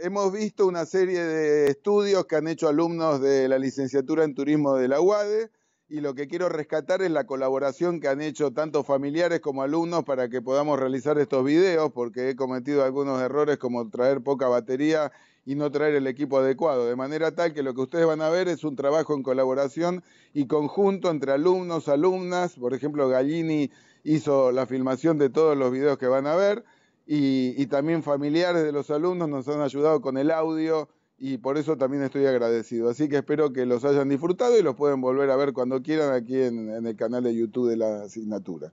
hemos visto una serie de estudios que han hecho alumnos de la licenciatura en turismo de la UADE y lo que quiero rescatar es la colaboración que han hecho tanto familiares como alumnos para que podamos realizar estos videos, porque he cometido algunos errores como traer poca batería y no traer el equipo adecuado, de manera tal que lo que ustedes van a ver es un trabajo en colaboración y conjunto entre alumnos, alumnas, por ejemplo Gallini hizo la filmación de todos los videos que van a ver, y, también familiares de los alumnos nos han ayudado con el audio y por eso también estoy agradecido. Así que espero que los hayan disfrutado y los pueden volver a ver cuando quieran aquí en el canal de YouTube de la asignatura.